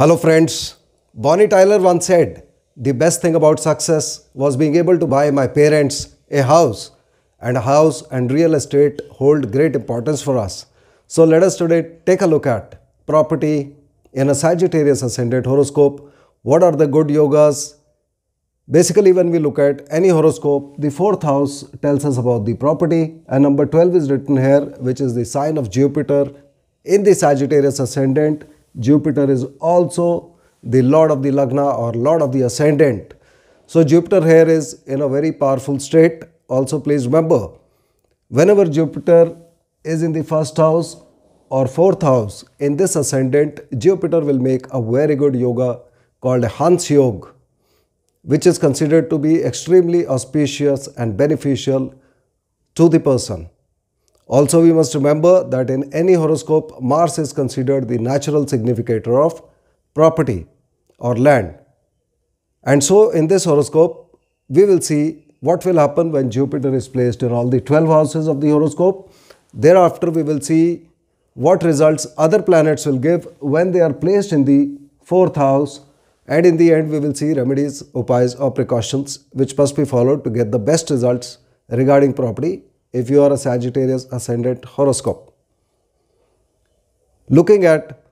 Hello, friends. Bonnie Tyler once said, The best thing about success was being able to buy my parents a house, and a house and real estate hold great importance for us. So, let us today take a look at property in a Sagittarius ascendant horoscope. What are the good yogas? Basically, when we look at any horoscope, the fourth house tells us about the property, and number 12 is written here, which is the sign of Jupiter in the Sagittarius ascendant Jupiter is also the lord of the Lagna or lord of the ascendant. So Jupiter here is in a very powerful state. Also please remember, whenever Jupiter is in the first house or fourth house in this ascendant, Jupiter will make a very good yoga called Hans Yoga, which is considered to be extremely auspicious and beneficial to the person. Also, we must remember that in any horoscope, Mars is considered the natural significator of property or land. And so, in this horoscope, we will see what will happen when Jupiter is placed in all the 12 houses of the horoscope. Thereafter, we will see what results other planets will give when they are placed in the fourth house. And in the end, we will see remedies, upais, or precautions which must be followed to get the best results regarding property if you are a Sagittarius ascendant horoscope. Looking at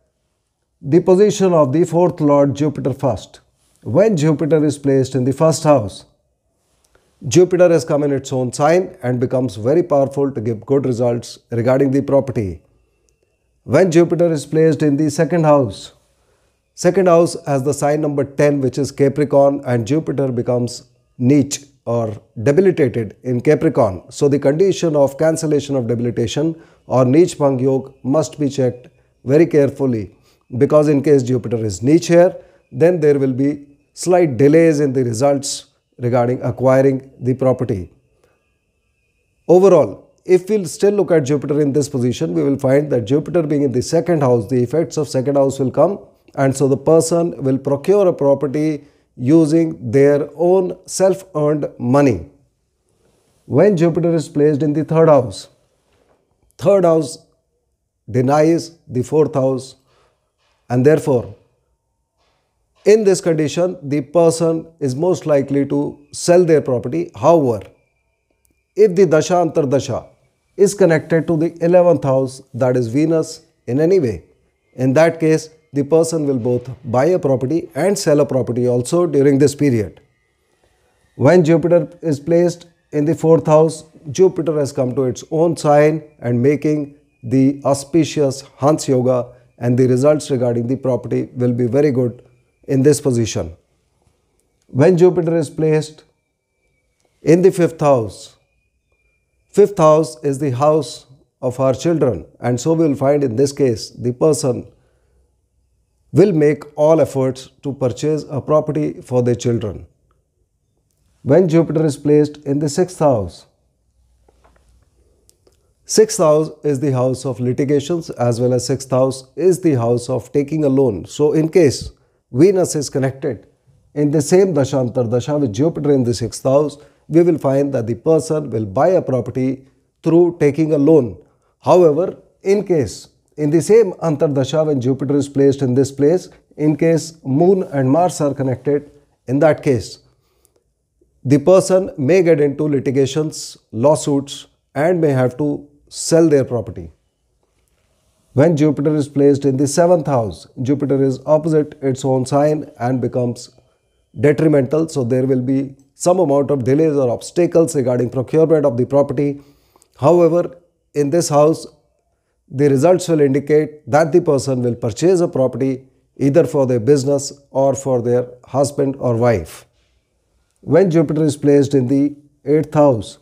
the position of the fourth lord Jupiter first. When Jupiter is placed in the first house, Jupiter has come in its own sign and becomes very powerful to give good results regarding the property. When Jupiter is placed in the second house, second house has the sign number 10 which is Capricorn and Jupiter becomes niche or debilitated in Capricorn. So the condition of cancellation of debilitation or niche Bhang Yog must be checked very carefully because in case Jupiter is niche here, then there will be slight delays in the results regarding acquiring the property. Overall, if we'll still look at Jupiter in this position, we will find that Jupiter being in the second house, the effects of second house will come and so the person will procure a property using their own self earned money. When Jupiter is placed in the third house, third house denies the fourth house, and therefore, in this condition, the person is most likely to sell their property. However, if the Dasha Antardasha is connected to the 11th house, that is Venus, in any way, in that case, the person will both buy a property and sell a property also during this period. When Jupiter is placed in the fourth house, Jupiter has come to its own sign and making the auspicious Hans Yoga and the results regarding the property will be very good in this position. When Jupiter is placed in the fifth house, fifth house is the house of our children and so we will find in this case the person will make all efforts to purchase a property for their children. When Jupiter is placed in the sixth house, Sixth house is the house of litigations as well as sixth house is the house of taking a loan. So in case Venus is connected in the same Dashantar Dasha with Jupiter in the sixth house, we will find that the person will buy a property through taking a loan. However, in case in the same Antardasha, when Jupiter is placed in this place, in case Moon and Mars are connected, in that case, the person may get into litigations, lawsuits, and may have to sell their property. When Jupiter is placed in the seventh house, Jupiter is opposite its own sign and becomes detrimental. So, there will be some amount of delays or obstacles regarding procurement of the property. However, in this house, the results will indicate that the person will purchase a property either for their business or for their husband or wife. When Jupiter is placed in the 8th house,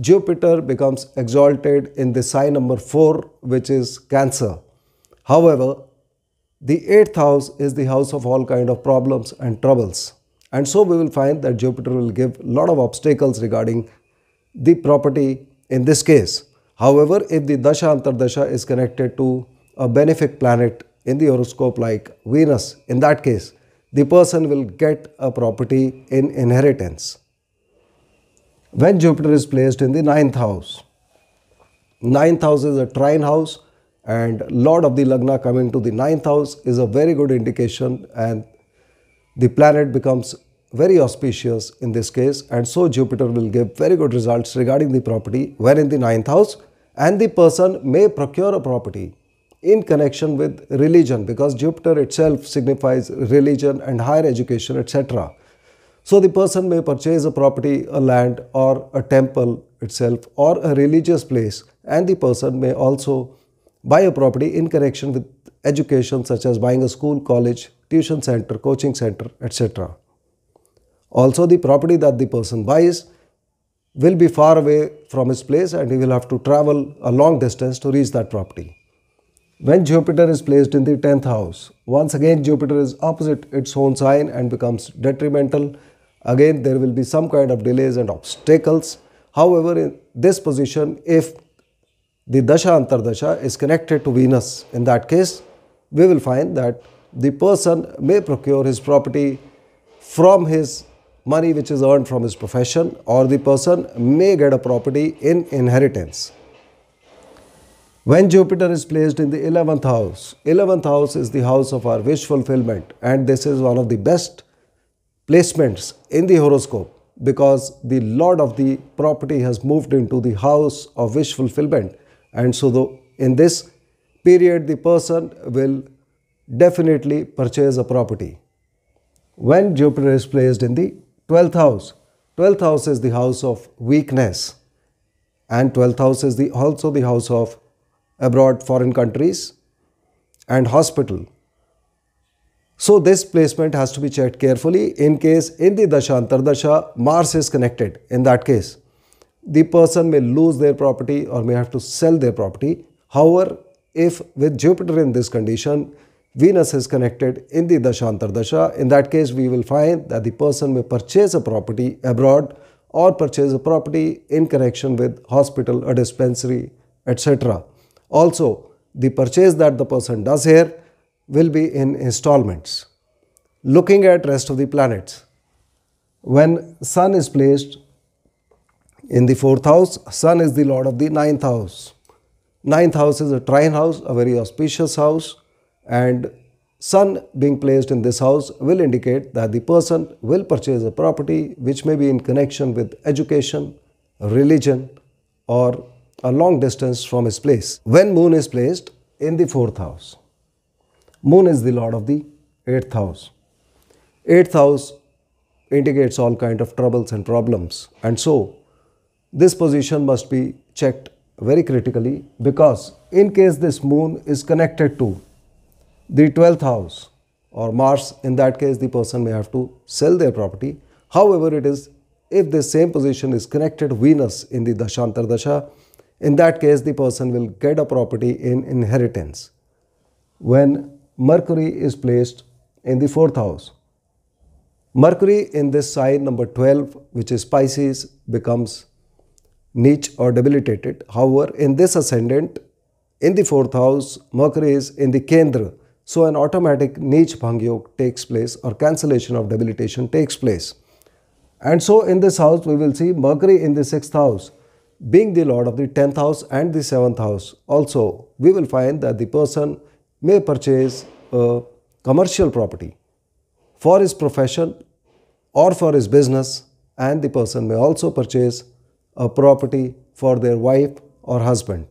Jupiter becomes exalted in the sign number 4 which is Cancer. However, the 8th house is the house of all kind of problems and troubles. And so we will find that Jupiter will give lot of obstacles regarding the property in this case. However, if the Dasha Antardasha is connected to a benefic planet in the horoscope like Venus, in that case, the person will get a property in inheritance. When Jupiter is placed in the ninth house, ninth house is a trine house and Lord of the Lagna coming to the ninth house is a very good indication and the planet becomes very auspicious in this case and so Jupiter will give very good results regarding the property when in the ninth house and the person may procure a property in connection with religion because Jupiter itself signifies religion and higher education etc. So the person may purchase a property, a land or a temple itself or a religious place and the person may also buy a property in connection with education such as buying a school, college, tuition center, coaching center, etc. Also the property that the person buys will be far away from his place and he will have to travel a long distance to reach that property. When Jupiter is placed in the 10th house, once again Jupiter is opposite its own sign and becomes detrimental. Again, there will be some kind of delays and obstacles. However, in this position, if the Dasha Antardasha is connected to Venus, in that case, we will find that the person may procure his property from his money which is earned from his profession or the person may get a property in inheritance. When Jupiter is placed in the 11th house, 11th house is the house of our wish fulfillment and this is one of the best placements in the horoscope because the lord of the property has moved into the house of wish fulfillment and so the, in this period the person will definitely purchase a property when Jupiter is placed in the 12th house 12th house is the house of weakness and 12th house is the also the house of abroad foreign countries and hospital so this placement has to be checked carefully in case in the dasha antardasha Mars is connected. In that case, the person may lose their property or may have to sell their property. However, if with Jupiter in this condition, Venus is connected in the Dashantar Dasha. In that case, we will find that the person may purchase a property abroad or purchase a property in connection with hospital, a dispensary, etc. Also, the purchase that the person does here will be in installments. Looking at rest of the planets, when Sun is placed in the fourth house, Sun is the lord of the ninth house. Ninth house is a trine house, a very auspicious house and sun being placed in this house will indicate that the person will purchase a property which may be in connection with education, religion or a long distance from his place. When moon is placed in the fourth house, moon is the lord of the eighth house. Eighth house indicates all kind of troubles and problems and so this position must be checked very critically because in case this moon is connected to the 12th house or Mars, in that case, the person may have to sell their property. However, it is if the same position is connected Venus in the Dashantar Dasha, in that case, the person will get a property in inheritance. When Mercury is placed in the fourth house, Mercury in this sign number 12, which is Pisces, becomes niche or debilitated. However, in this ascendant, in the fourth house, Mercury is in the Kendra, so an automatic niche bhangyog takes place or cancellation of debilitation takes place. And so in this house we will see Mercury in the sixth house being the lord of the 10th house and the 7th house. Also we will find that the person may purchase a commercial property for his profession or for his business and the person may also purchase a property for their wife or husband.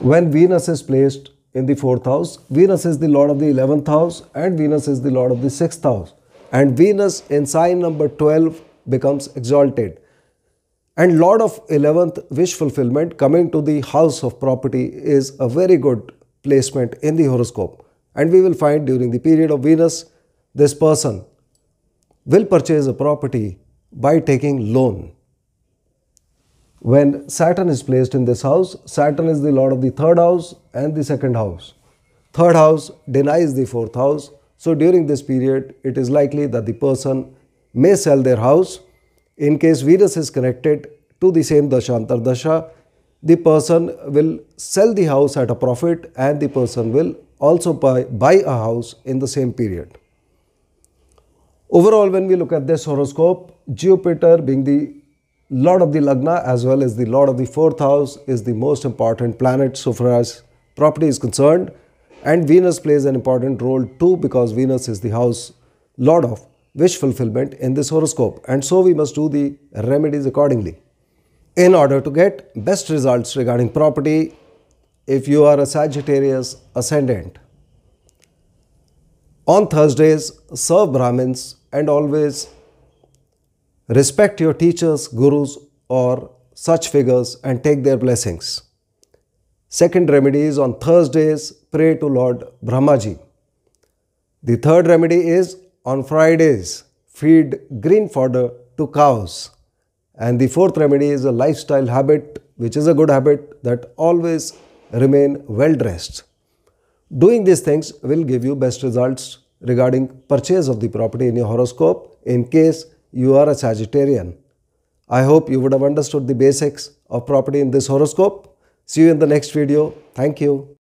When Venus is placed in the 4th house, Venus is the lord of the 11th house and Venus is the lord of the 6th house. And Venus in sign number 12 becomes exalted. And lord of 11th wish fulfillment coming to the house of property is a very good placement in the horoscope. And we will find during the period of Venus, this person will purchase a property by taking loan when Saturn is placed in this house, Saturn is the lord of the third house and the second house. Third house denies the fourth house. So during this period, it is likely that the person may sell their house. In case Venus is connected to the same Dashantar Dasha, the person will sell the house at a profit and the person will also buy, buy a house in the same period. Overall, when we look at this horoscope, Jupiter being the Lord of the Lagna as well as the Lord of the fourth house is the most important planet so far as property is concerned. And Venus plays an important role too because Venus is the house Lord of wish fulfillment in this horoscope. And so we must do the remedies accordingly. In order to get best results regarding property, if you are a Sagittarius ascendant, on Thursdays serve Brahmins and always Respect your teachers, gurus, or such figures and take their blessings. Second remedy is on Thursdays, pray to Lord Brahmaji. The third remedy is on Fridays, feed green fodder to cows. And the fourth remedy is a lifestyle habit, which is a good habit that always remain well dressed. Doing these things will give you best results regarding purchase of the property in your horoscope in case you are a Sagittarian. I hope you would have understood the basics of property in this horoscope. See you in the next video. Thank you.